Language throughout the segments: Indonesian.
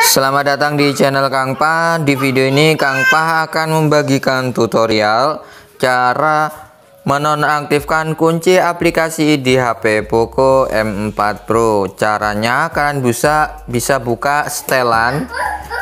Selamat datang di channel Kang Pa. Di video ini Kang Pa akan membagikan tutorial cara menonaktifkan kunci aplikasi di HP Poco M4 Pro. Caranya kalian bisa bisa buka setelan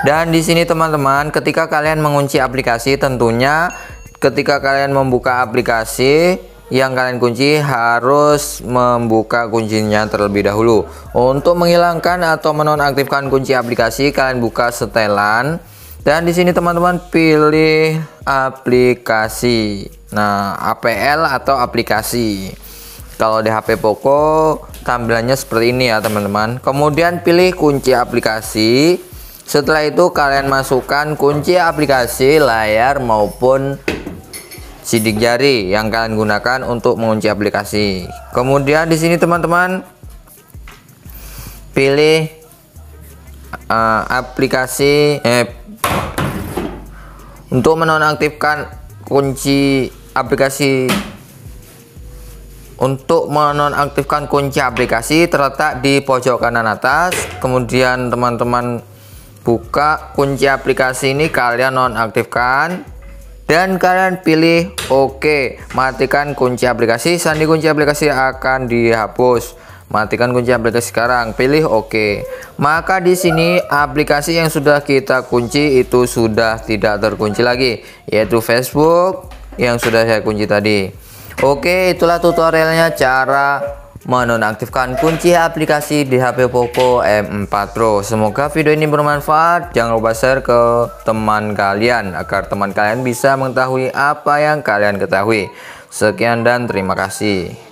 dan di sini teman-teman ketika kalian mengunci aplikasi tentunya ketika kalian membuka aplikasi yang kalian kunci harus membuka kuncinya terlebih dahulu untuk menghilangkan atau menonaktifkan kunci aplikasi kalian buka setelan dan di sini teman-teman pilih aplikasi nah APL atau aplikasi kalau di HP Poco tampilannya seperti ini ya teman-teman kemudian pilih kunci aplikasi setelah itu kalian masukkan kunci aplikasi layar maupun sidik jari yang kalian gunakan untuk mengunci aplikasi. Kemudian di sini teman-teman pilih uh, aplikasi eh, untuk menonaktifkan kunci aplikasi untuk menonaktifkan kunci aplikasi terletak di pojok kanan atas kemudian teman-teman buka kunci aplikasi ini kalian nonaktifkan dan kalian pilih OK. Matikan kunci aplikasi, sandi kunci aplikasi akan dihapus. Matikan kunci aplikasi sekarang, pilih OK. Maka di sini aplikasi yang sudah kita kunci itu sudah tidak terkunci lagi, yaitu Facebook yang sudah saya kunci tadi. Oke, itulah tutorialnya cara menonaktifkan kunci aplikasi di HP Poco M4 Pro. Semoga video ini bermanfaat. Jangan lupa share ke teman kalian agar teman kalian bisa mengetahui apa yang kalian ketahui. Sekian dan terima kasih.